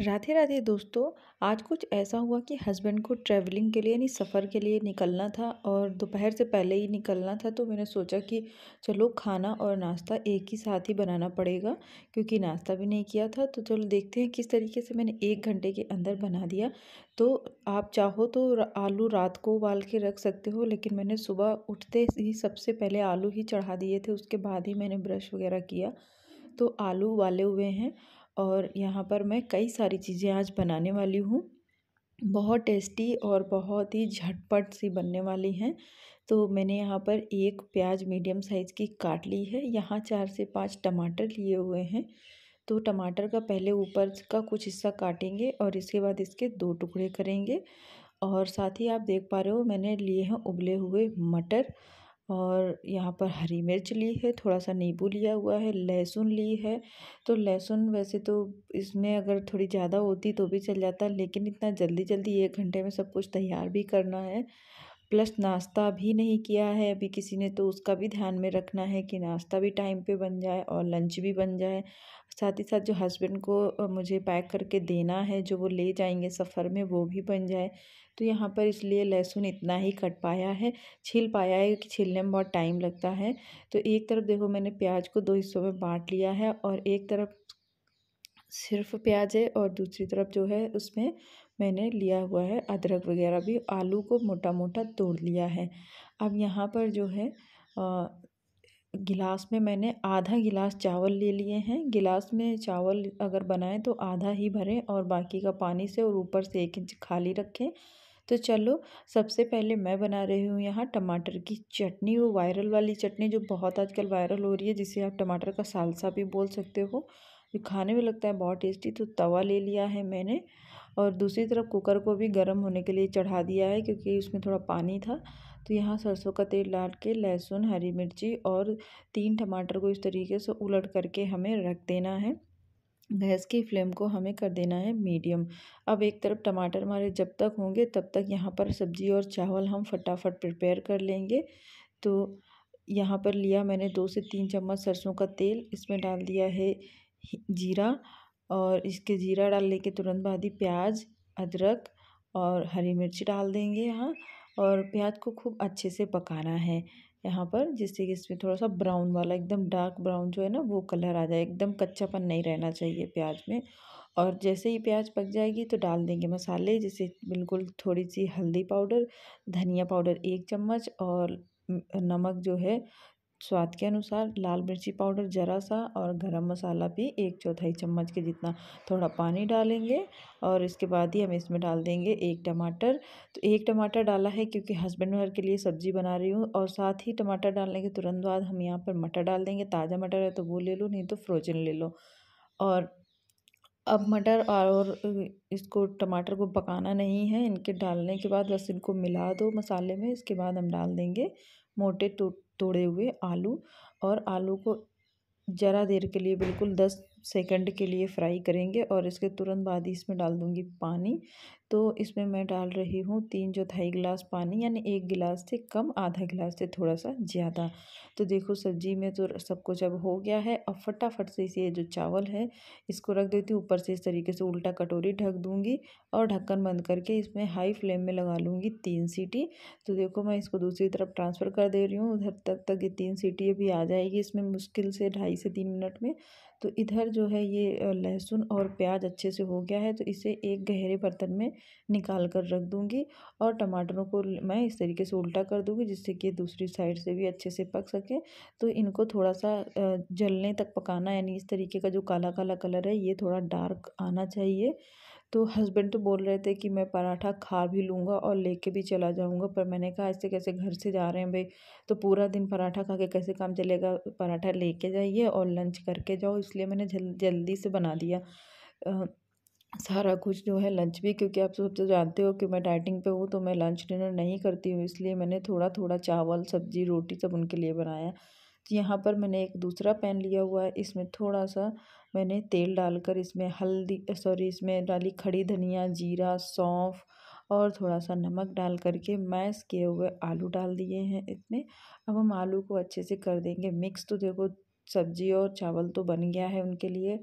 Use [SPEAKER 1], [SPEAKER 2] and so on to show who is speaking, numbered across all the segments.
[SPEAKER 1] राधे राधे दोस्तों आज कुछ ऐसा हुआ कि हस्बैंड को ट्रैवलिंग के लिए यानी सफ़र के लिए निकलना था और दोपहर से पहले ही निकलना था तो मैंने सोचा कि चलो खाना और नाश्ता एक ही साथ ही बनाना पड़ेगा क्योंकि नाश्ता भी नहीं किया था तो चलो देखते हैं किस तरीके से मैंने एक घंटे के अंदर बना दिया तो आप चाहो तो आलू रात को उबाल के रख सकते हो लेकिन मैंने सुबह उठते ही सबसे पहले आलू ही चढ़ा दिए थे उसके बाद ही मैंने ब्रश वगैरह किया तो आलू उबाले हुए हैं और यहाँ पर मैं कई सारी चीज़ें आज बनाने वाली हूँ बहुत टेस्टी और बहुत ही झटपट सी बनने वाली हैं तो मैंने यहाँ पर एक प्याज मीडियम साइज़ की काट ली है यहाँ चार से पाँच टमाटर लिए हुए हैं तो टमाटर का पहले ऊपर का कुछ हिस्सा काटेंगे और इसके बाद इसके दो टुकड़े करेंगे और साथ ही आप देख पा रहे हो मैंने लिए हैं उबले हुए मटर और यहाँ पर हरी मिर्च ली है थोड़ा सा नींबू लिया हुआ है लहसुन ली है तो लहसुन वैसे तो इसमें अगर थोड़ी ज़्यादा होती तो भी चल जाता लेकिन इतना जल्दी जल्दी एक घंटे में सब कुछ तैयार भी करना है प्लस नाश्ता भी नहीं किया है अभी किसी ने तो उसका भी ध्यान में रखना है कि नाश्ता भी टाइम पे बन जाए और लंच भी बन जाए साथ ही साथ जो हस्बैंड को मुझे पैक करके देना है जो वो ले जाएंगे सफ़र में वो भी बन जाए तो यहाँ पर इसलिए लहसुन इतना ही कट पाया है छील पाया है कि छीलने में बहुत टाइम लगता है तो एक तरफ देखो मैंने प्याज को दो हिस्सों में बांट लिया है और एक तरफ सिर्फ प्याज है और दूसरी तरफ जो है उसमें मैंने लिया हुआ है अदरक वगैरह भी आलू को मोटा मोटा तोड़ लिया है अब यहाँ पर जो है आ, गिलास में मैंने आधा गिलास चावल ले लिए हैं गिलास में चावल अगर बनाएं तो आधा ही भरें और बाकी का पानी से और ऊपर से एक इंच खाली रखें तो चलो सबसे पहले मैं बना रही हूँ यहाँ टमाटर की चटनी वो वायरल वाली चटनी जो बहुत आजकल वायरल हो रही है जिसे आप टमाटर का सालसा भी बोल सकते हो जो खाने में लगता है बहुत टेस्टी तो तवा ले लिया है मैंने और दूसरी तरफ कुकर को भी गर्म होने के लिए चढ़ा दिया है क्योंकि उसमें थोड़ा पानी था तो यहाँ सरसों का तेल डाल के लहसुन हरी मिर्ची और तीन टमाटर को इस तरीके से उलट करके हमें रख देना है गैस की फ्लेम को हमें कर देना है मीडियम अब एक तरफ टमाटर हमारे जब तक होंगे तब तक यहाँ पर सब्ज़ी और चावल हम फटाफट प्रिपेयर कर लेंगे तो यहाँ पर लिया मैंने दो से तीन चम्मच सरसों का तेल इसमें डाल दिया है जीरा और इसके जीरा डालने के तुरंत बाद ही प्याज अदरक और हरी मिर्ची डाल देंगे यहाँ और प्याज को खूब अच्छे से पकाना है यहाँ पर जिससे कि इसमें थोड़ा सा ब्राउन वाला एकदम डार्क ब्राउन जो है ना वो कलर आ जाए एकदम कच्चापन नहीं रहना चाहिए प्याज में और जैसे ही प्याज पक जाएगी तो डाल देंगे मसाले जैसे बिल्कुल थोड़ी सी हल्दी पाउडर धनिया पाउडर एक चम्मच और नमक जो है स्वाद के अनुसार लाल मिर्ची पाउडर ज़रा सा और गरम मसाला भी एक चौथाई चम्मच के जितना थोड़ा पानी डालेंगे और इसके बाद ही हम इसमें डाल देंगे एक टमाटर तो एक टमाटर डाला है क्योंकि हस्बैंड भर के लिए सब्जी बना रही हूँ और साथ ही टमाटर डालने के तुरंत बाद हम यहाँ पर मटर डाल देंगे ताज़ा मटर है तो वो ले लो नहीं तो फ्रोजन ले लो और अब मटर और इसको टमाटर को पकाना नहीं है इनके डालने के बाद बस इनको मिला दो मसाले में इसके बाद हम डाल देंगे मोटे टूट तोड़े हुए आलू और आलू को ज़रा देर के लिए बिल्कुल दस सेकंड के लिए फ्राई करेंगे और इसके तुरंत बाद ही इसमें डाल दूँगी पानी तो इसमें मैं डाल रही हूँ तीन चौथाई गिलास पानी यानी एक गिलास से कम आधा गिलास से थोड़ा सा ज़्यादा तो देखो सब्जी में तो सब कुछ अब हो गया है अब फटाफट से इसे जो चावल है इसको रख देती हूँ ऊपर से इस तरीके से उल्टा कटोरी ढक दूँगी और ढक्कन बंद करके इसमें हाई फ्लेम में लगा लूँगी तीन सीटी तो देखो मैं इसको दूसरी तरफ ट्रांसफ़र कर दे रही हूँ उधर तक तक ये तीन सीटी अभी आ जाएगी इसमें मुश्किल से ढाई से तीन मिनट में तो इधर जो है ये लहसुन और प्याज अच्छे से हो गया है तो इसे एक गहरे बर्तन में निकाल कर रख दूँगी और टमाटरों को मैं इस तरीके से उल्टा कर दूँगी जिससे कि दूसरी साइड से भी अच्छे से पक सके तो इनको थोड़ा सा जलने तक पकाना यानी इस तरीके का जो काला काला कलर है ये थोड़ा डार्क आना चाहिए तो हस्बैंड तो बोल रहे थे कि मैं पराठा खा भी लूँगा और लेके भी चला जाऊँगा पर मैंने कहा ऐसे कैसे घर से जा रहे हैं भाई तो पूरा दिन पराठा खा के कैसे काम चलेगा पराठा लेके जाइए और लंच करके जाओ इसलिए मैंने जल जल्दी से बना दिया आ, सारा कुछ जो है लंच भी क्योंकि आप सब तो जानते हो कि मैं डाइटिंग पे हूँ तो मैं लंच डिनर नहीं करती हूँ इसलिए मैंने थोड़ा थोड़ा चावल सब्जी रोटी सब उनके लिए बनाया यहाँ पर मैंने एक दूसरा पैन लिया हुआ है इसमें थोड़ा सा मैंने तेल डालकर इसमें हल्दी सॉरी इसमें डाली खड़ी धनिया जीरा सौंफ और थोड़ा सा नमक डाल करके मैश किए हुए आलू डाल दिए हैं इसमें अब हम आलू को अच्छे से कर देंगे मिक्स तो देखो सब्जी और चावल तो बन गया है उनके लिए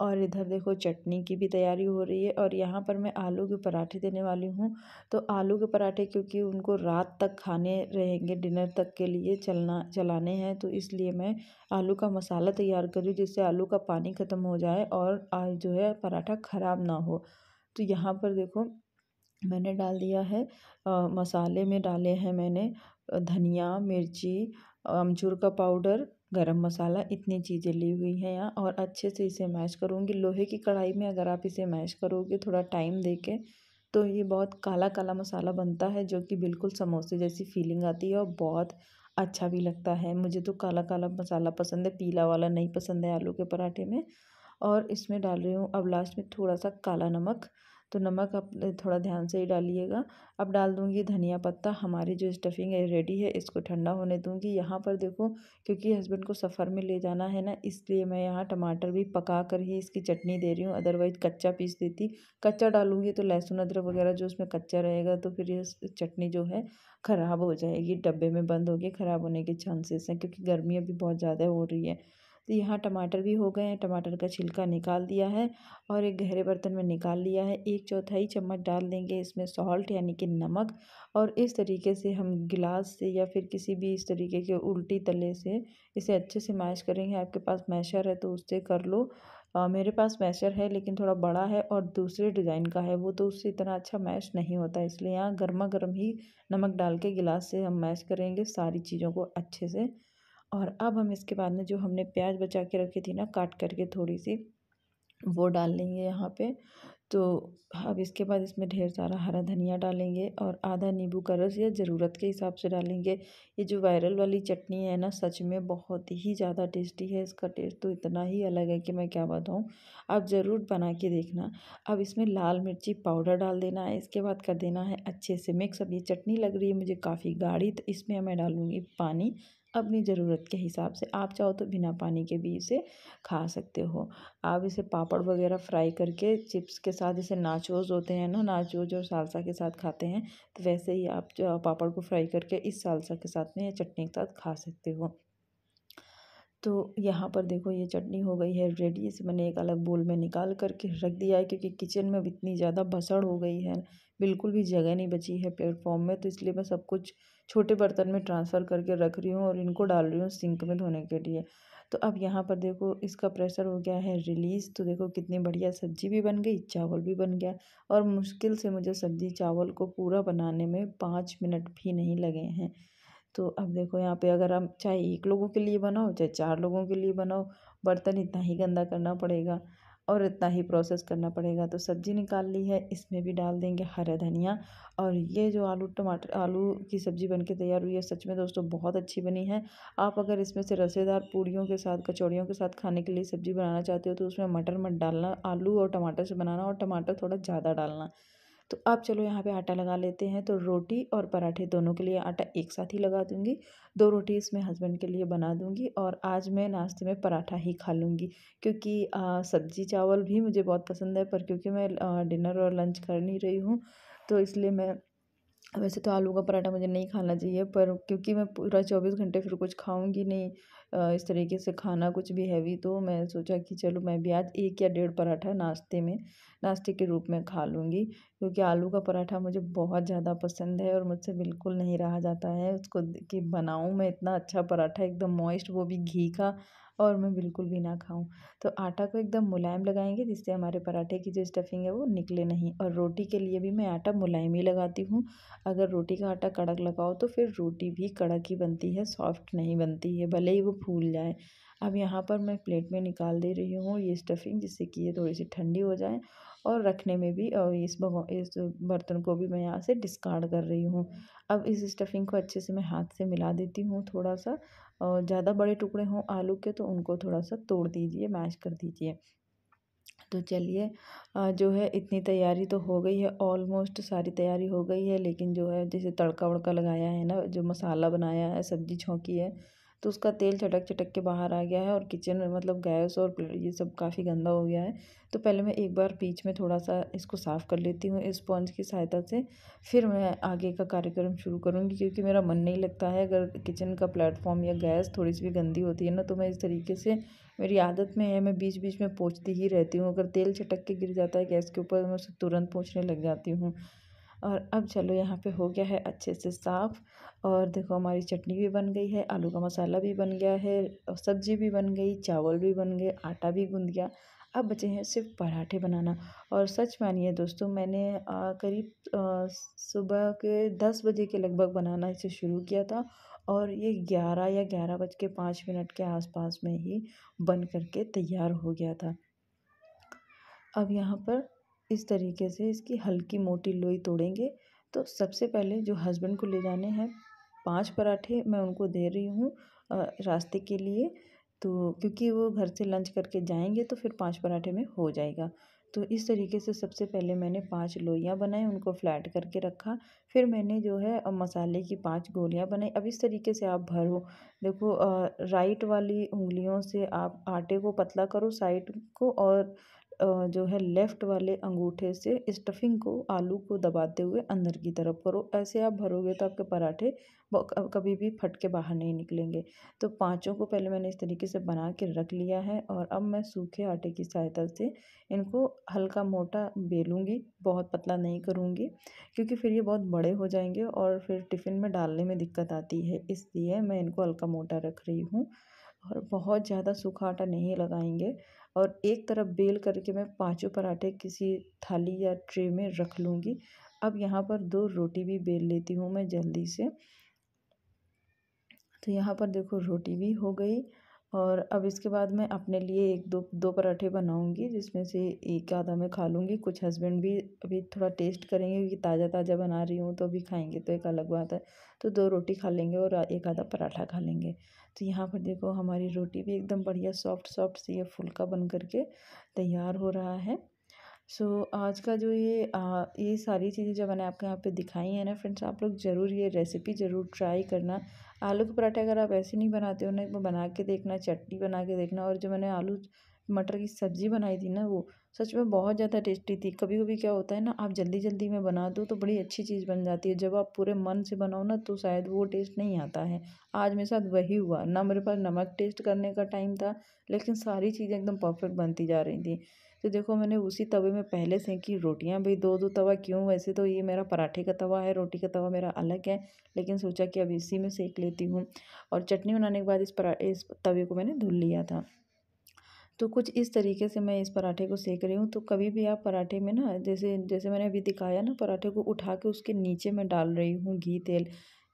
[SPEAKER 1] और इधर देखो चटनी की भी तैयारी हो रही है और यहाँ पर मैं आलू के पराठे देने वाली हूँ तो आलू के पराठे क्योंकि उनको रात तक खाने रहेंगे डिनर तक के लिए चलना चलाने हैं तो इसलिए मैं आलू का मसाला तैयार कर रही हूँ जिससे आलू का पानी ख़त्म हो जाए और आज जो है पराठा ख़राब ना हो तो यहाँ पर देखो मैंने डाल दिया है आ, मसाले में डाले हैं मैंने धनिया मिर्ची अमचूर का पाउडर गरम मसाला इतनी चीज़ें ली हुई हैं यहाँ और अच्छे से इसे मैश करूँगी लोहे की कढ़ाई में अगर आप इसे मैश करोगे थोड़ा टाइम दे के तो ये बहुत काला काला मसाला बनता है जो कि बिल्कुल समोसे जैसी फीलिंग आती है और बहुत अच्छा भी लगता है मुझे तो काला काला मसाला पसंद है पीला वाला नहीं पसंद है आलू के पराठे में और इसमें डाल रही हूँ अब लास्ट में थोड़ा सा काला नमक तो नमक आप थोड़ा ध्यान से ही डालिएगा अब डाल दूंगी धनिया पत्ता हमारी जो स्टफिंग है रेडी है इसको ठंडा होने दूंगी यहाँ पर देखो क्योंकि हस्बैंड को सफ़र में ले जाना है ना इसलिए मैं यहाँ टमाटर भी पका कर ही इसकी चटनी दे रही हूँ अदरवाइज कच्चा पीस देती कच्चा डालूंगी तो लहसुन अदरक वगैरह जो उसमें कच्चा रहेगा तो फिर ये चटनी जो है ख़राब हो जाएगी डब्बे में बंद होगी ख़राब होने के चांसेस हैं क्योंकि गर्मी अभी बहुत ज़्यादा हो रही है तो यहाँ टमाटर भी हो गए हैं टमाटर का छिलका निकाल दिया है और एक गहरे बर्तन में निकाल लिया है एक चौथाई चम्मच डाल देंगे इसमें सॉल्ट यानी कि नमक और इस तरीके से हम गिलास से या फिर किसी भी इस तरीके के उल्टी तले से इसे अच्छे से मैश करेंगे आपके पास मैशर है तो उससे कर लो आ, मेरे पास मैशर है लेकिन थोड़ा बड़ा है और दूसरे डिज़ाइन का है वो तो उससे इतना अच्छा मैश नहीं होता इसलिए यहाँ गर्मा गर्म ही नमक डाल के गिलास से हम मैश करेंगे सारी चीज़ों को अच्छे से और अब हम इसके बाद में जो हमने प्याज बचा के रखी थी ना काट करके थोड़ी सी वो डाल लेंगे यहाँ पे तो अब इसके बाद इसमें ढेर सारा हरा धनिया डालेंगे और आधा नींबू का रस या ज़रूरत के हिसाब से डालेंगे ये जो वायरल वाली चटनी है ना सच में बहुत ही ज़्यादा टेस्टी है इसका टेस्ट तो इतना ही अलग है कि मैं क्या बताऊँ आप ज़रूर बना के देखना अब इसमें लाल मिर्ची पाउडर डाल देना है इसके बाद कर देना है अच्छे से मिक्स अब ये चटनी लग रही है मुझे काफ़ी गाढ़ी तो इसमें मैं डालूँगी पानी अपनी ज़रूरत के हिसाब से आप चाहो तो बिना पानी के भी इसे खा सकते हो आप इसे पापड़ वगैरह फ्राई करके चिप्स के साथ जैसे नाचोज होते हैं ना नाचोज और सालसा के साथ खाते हैं तो वैसे ही आप पापड़ को फ्राई करके इस सालसा के साथ में या चटनी के साथ खा सकते हो तो यहाँ पर देखो ये चटनी हो गई है रेडी इसे मैंने एक अलग बोल में निकाल करके रख दिया है क्योंकि किचन में अब इतनी ज़्यादा भसड़ हो गई है बिल्कुल भी जगह नहीं बची है प्लेटफॉर्म में तो इसलिए मैं सब कुछ छोटे बर्तन में ट्रांसफ़र करके रख रही हूँ और इनको डाल रही हूँ सिंक में धोने के लिए तो अब यहाँ पर देखो इसका प्रेशर हो गया है रिलीज़ तो देखो कितनी बढ़िया सब्जी भी बन गई चावल भी बन गया और मुश्किल से मुझे सब्जी चावल को पूरा बनाने में पाँच मिनट भी नहीं लगे हैं तो अब देखो यहाँ पे अगर आप चाहे एक लोगों के लिए बनाओ चाहे चार लोगों के लिए बनाओ बर्तन इतना ही गंदा करना पड़ेगा और इतना ही प्रोसेस करना पड़ेगा तो सब्ज़ी निकाल ली है इसमें भी डाल देंगे हरा धनिया और ये जो आलू टमाटर आलू की सब्ज़ी बनके तैयार हुई है सच में दोस्तों बहुत अच्छी बनी है आप अगर इसमें से रसेदार पूड़ियों के साथ कचौड़ियों के साथ खाने के लिए सब्ज़ी बनाना चाहते हो तो उसमें मटर मत डालना आलू और टमाटर से बनाना और टमाटर थोड़ा ज़्यादा डालना तो अब चलो यहाँ पे आटा लगा लेते हैं तो रोटी और पराठे दोनों के लिए आटा एक साथ ही लगा दूँगी दो रोटी इसमें हस्बैंड के लिए बना दूँगी और आज मैं नाश्ते में पराठा ही खा लूँगी क्योंकि सब्जी चावल भी मुझे बहुत पसंद है पर क्योंकि मैं डिनर और लंच कर नहीं रही हूँ तो इसलिए मैं वैसे तो आलू का पराठा मुझे नहीं खाना चाहिए पर क्योंकि मैं पूरा चौबीस घंटे फिर कुछ खाऊंगी नहीं इस तरीके से खाना कुछ भी हैवी तो मैं सोचा कि चलो मैं भी आज एक या डेढ़ पराठा नाश्ते में नाश्ते के रूप में खा लूँगी क्योंकि आलू का पराठा मुझे बहुत ज़्यादा पसंद है और मुझसे बिल्कुल नहीं रहा जाता है उसको कि बनाऊँ मैं इतना अच्छा पराठा एकदम मॉइस्ट वो भी घी का और मैं बिल्कुल भी ना खाऊं तो आटा को एकदम मुलायम लगाएंगे जिससे हमारे पराठे की जो स्टफिंग है वो निकले नहीं और रोटी के लिए भी मैं आटा मुलायम ही लगाती हूँ अगर रोटी का आटा कड़क लगाओ तो फिर रोटी भी कड़क ही बनती है सॉफ्ट नहीं बनती है भले ही वो फूल जाए अब यहाँ पर मैं प्लेट में निकाल दे रही हूँ ये स्टफिंग जिससे कि ये थोड़ी सी ठंडी हो जाए और रखने में भी और इस इस बर्तन को भी मैं यहाँ से डिस्कार्ड कर रही हूँ अब इस स्टफिंग को अच्छे से मैं हाथ से मिला देती हूँ थोड़ा सा और ज़्यादा बड़े टुकड़े हों आलू के तो उनको थोड़ा सा तोड़ दीजिए मैश कर दीजिए तो चलिए जो है इतनी तैयारी तो हो गई है ऑलमोस्ट सारी तैयारी हो गई है लेकिन जो है जैसे तड़का वड़का लगाया है ना जो मसाला बनाया है सब्ज़ी छौंकी है तो उसका तेल चटक चटक के बाहर आ गया है और किचन में मतलब गैस और ये सब काफ़ी गंदा हो गया है तो पहले मैं एक बार बीच में थोड़ा सा इसको साफ़ कर लेती हूँ स्पॉन्ज की सहायता से फिर मैं आगे का कार्यक्रम शुरू करूँगी क्योंकि मेरा मन नहीं लगता है अगर किचन का प्लेटफॉर्म या गैस थोड़ी सी भी गंदी होती है ना तो मैं इस तरीके से मेरी आदत में है मैं बीच बीच में पोंछती ही रहती हूँ अगर तेल चटक के गिर जाता है गैस के ऊपर मैं उसे तुरंत पोंछने लग जाती हूँ और अब चलो यहाँ पे हो गया है अच्छे से साफ़ और देखो हमारी चटनी भी बन गई है आलू का मसाला भी बन गया है और सब्ज़ी भी बन गई चावल भी बन गए आटा भी गूँध गया अब बचे हैं सिर्फ पराठे बनाना और सच मानिए दोस्तों मैंने आ, करीब सुबह के दस बजे के लगभग बनाना इसे शुरू किया था और ये ग्यारह या ग्यारह बज के पाँच मिनट के आसपास में ही बन करके तैयार हो गया था अब यहाँ पर इस तरीके से इसकी हल्की मोटी लोई तोड़ेंगे तो सबसे पहले जो हस्बैंड को ले जाने हैं पाँच पराठे मैं उनको दे रही हूँ रास्ते के लिए तो क्योंकि वो घर से लंच करके जाएंगे तो फिर पाँच पराठे में हो जाएगा तो इस तरीके से सबसे पहले मैंने पांच लोइयाँ बनाई उनको फ्लैट करके रखा फिर मैंने जो है मसाले की पांच गोलियाँ बनाई अब इस तरीके से आप भरो देखो राइट वाली उंगलियों से आप आटे को पतला करो साइड को और जो है लेफ़्ट वाले अंगूठे से स्टफिंग को आलू को दबाते हुए अंदर की तरफ करो ऐसे आप भरोगे तो आपके पराठे कभी भी फट के बाहर नहीं निकलेंगे तो पाँचों को पहले मैंने इस तरीके से बना के रख लिया है और अब मैं सूखे आटे की सहायता से इनको हल्का मोटा बेलूँगी बहुत पतला नहीं करूँगी क्योंकि फिर ये बहुत बड़े हो जाएंगे और फिर टिफ़िन में डालने में दिक्कत आती है इसलिए मैं इनको हल्का मोटा रख रही हूँ और बहुत ज़्यादा सूखा आटा नहीं लगाएंगे और एक तरफ बेल करके मैं पाँचों पराठे किसी थाली या ट्रे में रख लूँगी अब यहाँ पर दो रोटी भी बेल लेती हूँ मैं जल्दी से तो यहाँ पर देखो रोटी भी हो गई और अब इसके बाद मैं अपने लिए एक दो दो पराठे बनाऊँगी जिसमें से एक आधा मैं खा लूँगी कुछ हस्बैंड भी अभी थोड़ा टेस्ट करेंगे क्योंकि ताज़ा ताज़ा बना रही हूँ तो अभी खाएँगे तो एक अलग बात है तो दो रोटी खा लेंगे और एक आधा पराठा खा लेंगे तो यहाँ पर देखो हमारी रोटी भी एकदम बढ़िया सॉफ्ट सॉफ्ट सी यह फुल्का बन करके तैयार हो रहा है सो so, आज का जो ये आ, ये सारी चीज़ें जो मैंने आपको यहाँ पे दिखाई है ना फ्रेंड्स आप लोग ज़रूर ये रेसिपी ज़रूर ट्राई करना आलू के पराठे अगर आप ऐसे नहीं बनाते हो ना एक बार बना के देखना चटनी बना के देखना और जो मैंने आलू मटर की सब्ज़ी बनाई थी ना वो सच में बहुत ज़्यादा टेस्टी थी कभी कभी क्या होता है ना आप जल्दी जल्दी में बना दो तो बड़ी अच्छी चीज़ बन जाती है जब आप पूरे मन से बनाओ ना तो शायद वो टेस्ट नहीं आता है आज मेरे साथ वही हुआ ना मेरे पास नमक टेस्ट करने का टाइम था लेकिन सारी चीज़ें एकदम परफेक्ट बनती जा रही थी तो देखो मैंने उसी तवे में पहले से की रोटियां भी दो दो तवा क्यों वैसे तो ये मेरा पराठे का तवा है रोटी का तवा मेरा अलग है लेकिन सोचा कि अब इसी में सेक लेती हूँ और चटनी बनाने के बाद इस परा इस तवे को मैंने धुल लिया था तो कुछ इस तरीके से मैं इस पराठे को सेक रही हूँ तो कभी भी आप पराठे में ना जैसे जैसे मैंने अभी दिखाया ना पराठे को उठा के उसके नीचे मैं डाल रही हूँ घी तेल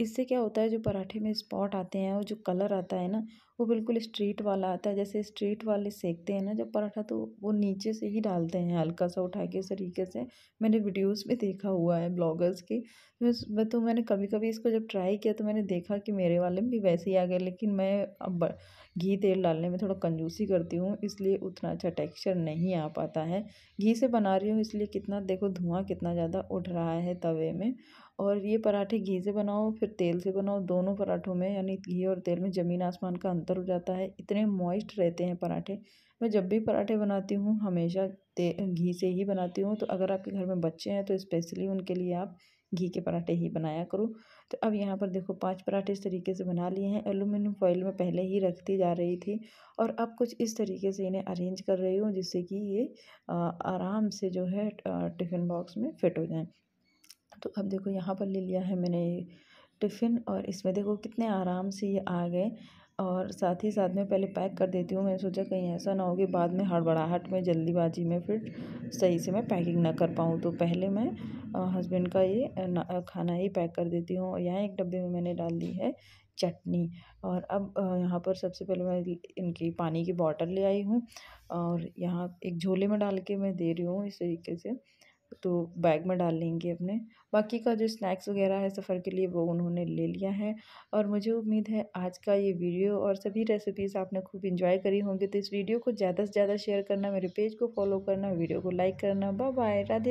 [SPEAKER 1] इससे क्या होता है जो पराठे में स्पॉट आते हैं और जो कलर आता है ना वो बिल्कुल स्ट्रीट वाला आता है जैसे स्ट्रीट वाले सेकते हैं ना जब पराठा तो वो नीचे से ही डालते हैं हल्का सा उठा के इस तरीके से मैंने वीडियोस में देखा हुआ है ब्लॉगर्स की मैं तो मैंने कभी कभी इसको जब ट्राई किया तो मैंने देखा कि मेरे वाले में भी वैसे ही आ गए लेकिन मैं अब घी तेल डालने में थोड़ा कंजूसी करती हूँ इसलिए उतना अच्छा टेक्स्चर नहीं आ पाता है घी से बना रही हूँ इसलिए कितना देखो धुआँ कितना ज़्यादा उठ रहा है तवे में और ये पराठे घी से बनाओ फिर तेल से बनाओ दोनों पराठों में यानी घी और तेल में ज़मीन आसमान का अंतर हो जाता है इतने मॉइस्ट रहते हैं पराठे मैं जब भी पराठे बनाती हूँ हमेशा घी से ही बनाती हूँ तो अगर आपके घर में बच्चे हैं तो स्पेशली उनके लिए आप घी के पराठे ही बनाया करो तो अब यहाँ पर देखो पांच पराठे इस तरीके से बना लिए हैं एलुमिनियम फॉइल में पहले ही रखती जा रही थी और अब कुछ इस तरीके से इन्हें अरेंज कर रही हूँ जिससे कि ये आराम से जो है टिफ़िन बॉक्स में फिट हो जाएँ तो अब देखो यहाँ पर ले लिया है मैंने टिफ़िन और इसमें देखो कितने आराम से ये आ गए और साथ ही साथ में पहले पैक कर देती हूँ मैंने सोचा कहीं ऐसा ना हो कि बाद में हड़बड़ाहट में जल्दीबाजी में फिर सही से मैं पैकिंग ना कर पाऊँ तो पहले मैं हस्बैंड का ये खाना ही पैक कर देती हूँ और यहाँ एक डब्बे में मैंने डाल दी है चटनी और अब यहाँ पर सबसे पहले मैं इनकी पानी की बॉटल ले आई हूँ और यहाँ एक झोले में डाल के मैं दे रही हूँ इस तरीके से तो बैग में डाल लेंगे अपने बाकी का जो स्नैक्स वगैरह है सफ़र के लिए वो उन्होंने ले लिया है और मुझे उम्मीद है आज का ये वीडियो और सभी रेसिपीज़ आपने खूब इंजॉय करी होंगी तो इस वीडियो को ज़्यादा से ज़्यादा शेयर करना मेरे पेज को फॉलो करना वीडियो को लाइक करना बाय बाय राधे